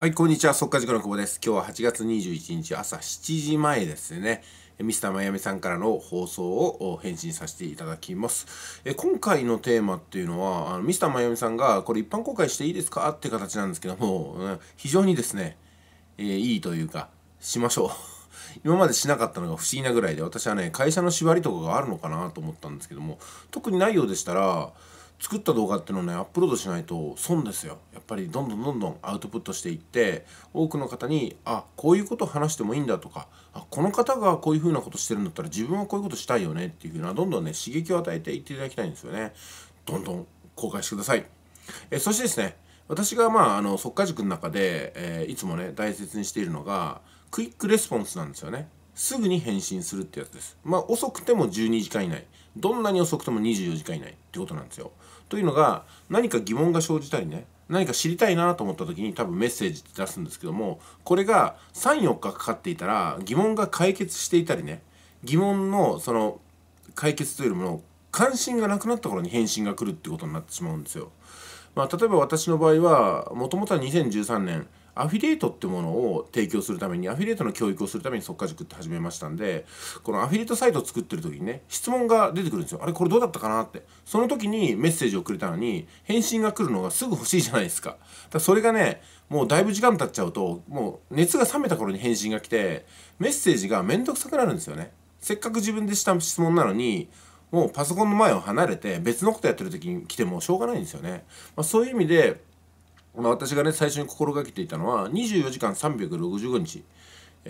はい、こんにちは。速稼塾の久保です。今日は8月21日朝7時前ですね。ミスターマイアミさんからの放送を返信させていただきます。え今回のテーマっていうのは、あのミスターマイアミさんがこれ一般公開していいですかって形なんですけども、うん、非常にですね、えー、いいというか、しましょう。今までしなかったのが不思議なぐらいで、私はね、会社の縛りとかがあるのかなと思ったんですけども、特にないようでしたら、作った動画っていうのをね、アップロードしないと損ですよ。ぱりどんどんどんどんアウトプットしていって多くの方にあこういうことを話してもいいんだとかあこの方がこういうふうなことしてるんだったら自分はこういうことしたいよねっていうふうなどんどんね刺激を与えていっていただきたいんですよね。どんどん公開してください。えそしてですね私がまああの速稼塾の中で、えー、いつもね大切にしているのがクイックレスポンスなんですよね。すぐに返信するってやつです。まあ遅くても12時間以内。どんなに遅くても24時間以内ってことなんですよ。というのが何か疑問が生じたりね何か知りたいなと思った時に多分メッセージって出すんですけどもこれが34日かかっていたら疑問が解決していたりね疑問のその解決というよりも関心がなくなった頃に返信が来るってことになってしまうんですよ。まあ、例えば私の場合はもともとは2013年アフィリエイトってものを提供するためにアフィリエイトの教育をするために即可塾って始めましたんでこのアフィリエイトサイトを作ってる時にね質問が出てくるんですよあれこれどうだったかなってその時にメッセージをくれたのに返信が来るのがすぐ欲しいじゃないですかだかそれがねもうだいぶ時間経っちゃうともう熱が冷めた頃に返信が来てメッセージが面倒くさくなるんですよねせっかく自分でした質問なのにもうパソコンの前を離れて別のことやってる時に来てもしょうがないんですよね、まあ、そういう意味でまあ、私がね最初に心がけていたのは24時間365日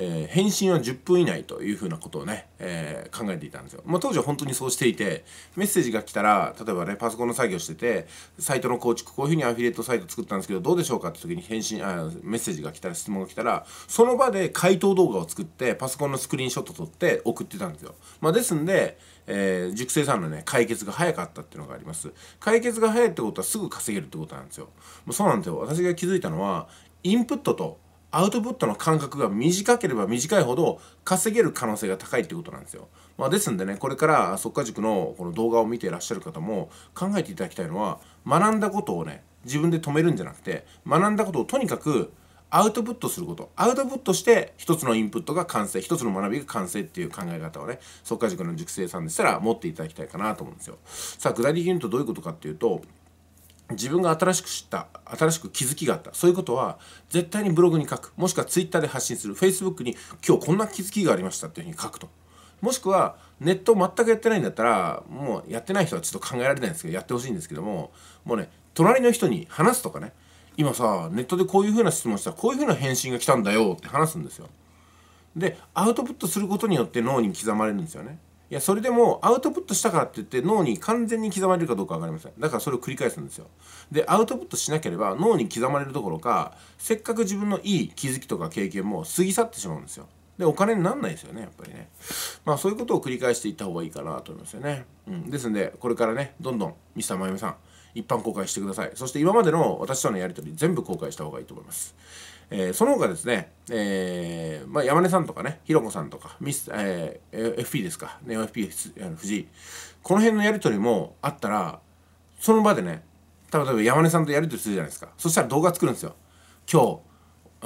えー、返信は10分以内というふうなことをね、えー、考えていたんですよ。まあ、当時は本当にそうしていてメッセージが来たら例えばねパソコンの作業しててサイトの構築こういうふうにアフィリエイトサイト作ったんですけどどうでしょうかって時に返信あメッセージが来たら質問が来たらその場で回答動画を作ってパソコンのスクリーンショット撮って送ってたんですよ。まあ、ですんで、えー、熟成さんのね解決が早かったっていうのがあります。解決が早いってことはすぐ稼げるってことなんですよ。まそうなんですよ私が気づいたのはインプットとアウトプットの間隔が短ければ短いほど稼げる可能性が高いってことなんですよ。まあ、ですんでね、これから速化塾のこの動画を見ていらっしゃる方も考えていただきたいのは、学んだことをね、自分で止めるんじゃなくて、学んだことをとにかくアウトプットすること。アウトプットして一つのインプットが完成、一つの学びが完成っていう考え方をね、速化塾の塾生さんでしたら持っていただきたいかなと思うんですよ。さあ、具体的に言うとどういうことかっていうと、自分が新しく知った新しく気づきがあったそういうことは絶対にブログに書くもしくは Twitter で発信する Facebook に今日こんな気づきがありましたっていうふうに書くともしくはネットを全くやってないんだったらもうやってない人はちょっと考えられないんですけどやってほしいんですけどももうね隣の人に話すとかね今さネットでこういうふうな質問したらこういうふうな返信が来たんだよって話すんですよでアウトプットすることによって脳に刻まれるんですよねいやそれでもアウトプットしたからって言って脳に完全に刻まれるかどうか分かりませんだからそれを繰り返すんですよでアウトプットしなければ脳に刻まれるどころかせっかく自分のいい気づきとか経験も過ぎ去ってしまうんですよでお金になんないですよねやっぱりねまあそういうことを繰り返していった方がいいかなと思いますよね、うん、ですんでこれからねどんどんミスターまゆみさん一般公開してくださいそして今までの私とのやり取り全部公開した方がいいと思いますえー、その他ですね、えーまあ、山根さんとかね、ひろこさんとか、ミス、えー、FP ですか、ね、FP 藤井、この辺のやりとりもあったら、その場でね、例えば山根さんとやりとりするじゃないですか。そしたら動画作るんですよ。今日、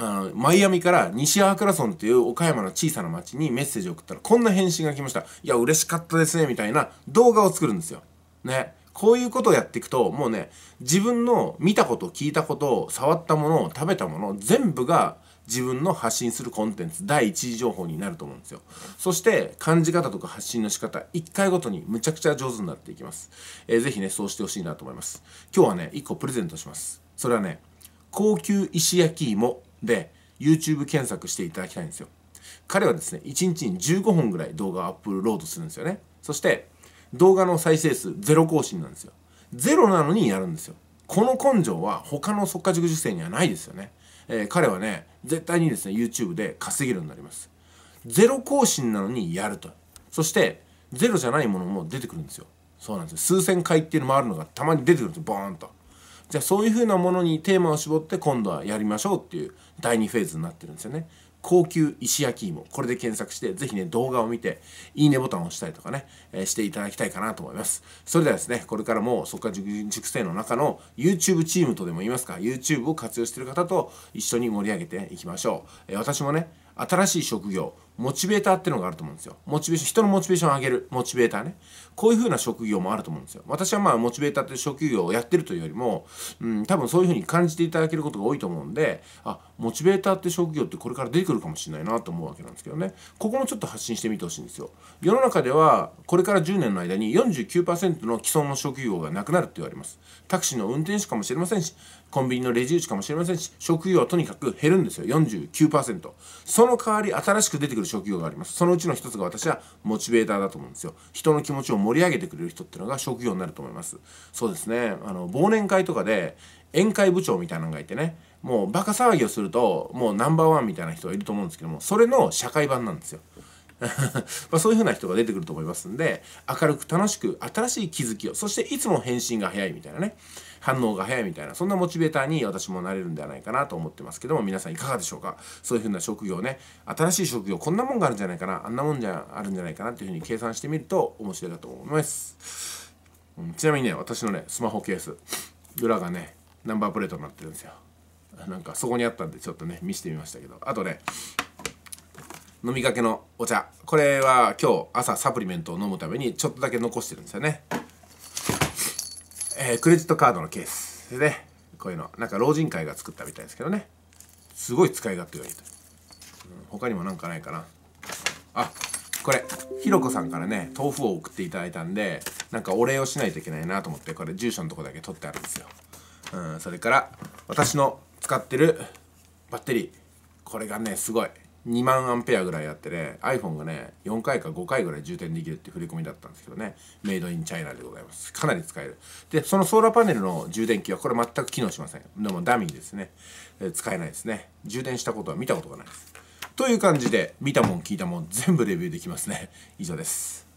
あのマイアミから西アークラソンっていう岡山の小さな町にメッセージを送ったら、こんな返信が来ました。いや、嬉しかったですね、みたいな動画を作るんですよ。ね。こういうことをやっていくと、もうね、自分の見たこと、聞いたこと、触ったもの、食べたもの、全部が自分の発信するコンテンツ、第一次情報になると思うんですよ。そして、感じ方とか発信の仕方、一回ごとにむちゃくちゃ上手になっていきます。えー、ぜひね、そうしてほしいなと思います。今日はね、一個プレゼントします。それはね、高級石焼き芋で YouTube 検索していただきたいんですよ。彼はですね、1日に15本ぐらい動画をアップロードするんですよね。そして、動画の再生数ゼロ更新なんですよゼロなのにやるんですよこの根性は他の即果塾受精にはないですよね、えー、彼はね絶対にですね YouTube で稼げるようになりますゼロ更新なのにやるとそしてゼロじゃないものも出てくるんですよそうなんですよ数千回っていうのもあるのがたまに出てくるんですよボーンとじゃあそういう風なものにテーマを絞って今度はやりましょうっていう第2フェーズになってるんですよね高級石焼き芋これで検索してぜひね動画を見ていいねボタンを押したりとかね、えー、していただきたいかなと思いますそれではですねこれからもから熟成の中の YouTube チームとでも言いますか YouTube を活用している方と一緒に盛り上げていきましょう、えー、私もね新しい職業モチベーターってのがあると思うんですよモチベーション人のモチベーションを上げるモチベーターねこういう風な職業もあると思うんですよ私はまあモチベーターって職業をやってるというよりも、うん、多分そういう風に感じていただけることが多いと思うんであモチベーターって職業ってこれから出てくるかもしれないなと思うわけなんですけどねここもちょっと発信してみてほしいんですよ世の中ではこれから10年の間に49%の既存の職業がなくなるって言われますタクシーの運転手かもしれませんしコンビニのレジ打ちかもしれませんし職業はとにかく減るんですよ49%その代わり新しく出てくる職業がありますそのうちの一つが私はモチベーターだと思うんですよ人の気持ちを盛り上げてくれる人っていうのが職業になると思いますそうですねあの忘年会とかで宴会部長みたいなのがいてねもうバカ騒ぎをするともうナンバーワンみたいな人がいると思うんですけどもそれの社会版なんですよ。まあそういう風な人が出てくると思いますんで明るく楽しく新しい気づきをそしていつも返信が早いみたいなね反応が早いみたいなそんなモチベーターに私もなれるんではないかなと思ってますけども皆さんいかがでしょうかそういう風な職業ね新しい職業こんなもんがあるんじゃないかなあんなもんじゃあるんじゃないかなっていう風に計算してみると面白いかと思います、うん、ちなみにね私のねスマホケース裏がねナンバープレートになってるんですよなんかそこにあったんでちょっとね見してみましたけどあとね飲みかけのお茶これは今日朝サプリメントを飲むためにちょっとだけ残してるんですよね、えー、クレジットカードのケースでねこういうのなんか老人会が作ったみたいですけどねすごい使い勝手がいいと、うん、他にもなんかないかなあこれひろこさんからね豆腐を送っていただいたんでなんかお礼をしないといけないなと思ってこれ住所のとこだけ取ってあるんですよ、うん、それから私の使ってるバッテリーこれがねすごい2万アンペアぐらいあってね iPhone がね4回か5回ぐらい充電できるって振り込みだったんですけどねメイドインチャイナでございますかなり使えるでそのソーラーパネルの充電器はこれ全く機能しませんでもダミーですね、えー、使えないですね充電したことは見たことがないですという感じで見たもん聞いたもん全部レビューできますね以上です